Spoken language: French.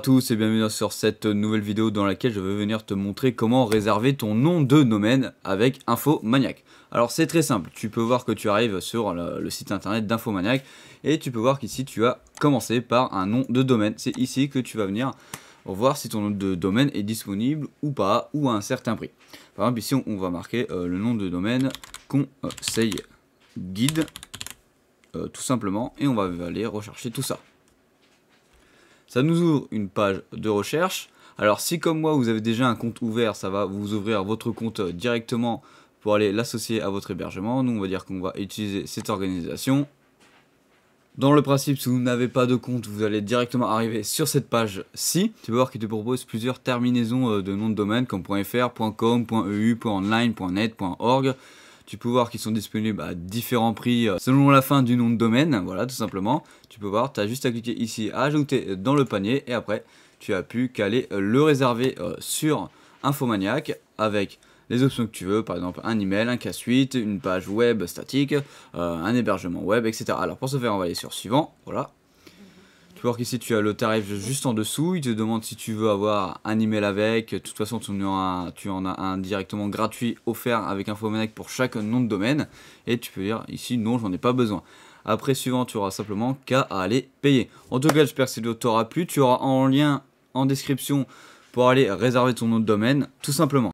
à tous et bienvenue sur cette nouvelle vidéo dans laquelle je vais venir te montrer comment réserver ton nom de domaine avec Infomaniac. Alors c'est très simple, tu peux voir que tu arrives sur le, site internet d'Infomaniac et tu peux voir qu'ici tu as commencé par un nom de domaine. C'est ici que tu vas venir voir si ton nom de domaine est disponible ou pas ou à un certain prix. Par exemple ici on, va marquer euh, le nom de domaine conseil guide euh, tout simplement et on va aller rechercher tout ça. Ça nous ouvre une page de recherche. Alors si comme moi vous avez déjà un compte ouvert, ça va vous ouvrir votre compte euh, directement pour aller l'associer à votre hébergement. Nous on va dire qu'on va utiliser cette organisation. Dans le principe, si vous n'avez pas de compte, vous allez directement arriver sur cette page-ci. Tu vas voir qu'il te propose plusieurs terminaisons euh, de noms de domaine comme .fr, .com, .eu, .online, .net, .org. Tu peux voir qu'ils sont disponibles à différents prix euh, selon la fin du nom de domaine. Voilà, tout simplement. Tu peux voir, tu as juste à cliquer ici, à ajouter euh, dans le panier. Et après, tu as pu caler euh, le réserver sur Infomaniac avec les options que tu veux, par exemple un email, un cas suite une page web statique, un hébergement web, etc. Alors pour ce faire on va aller sur suivant, voilà, tu voir qu'ici tu as le tarif juste en dessous, il te demande si tu veux avoir un email avec, de toute façon tu en as, tu en as un directement gratuit offert avec InfoManec pour chaque nom de domaine, et tu peux dire ici non j'en ai pas besoin. Après suivant tu auras simplement qu'à aller payer. En tout cas j'espère que cette vidéo t'aura plu, tu auras en lien en description pour aller réserver ton nom de domaine tout simplement.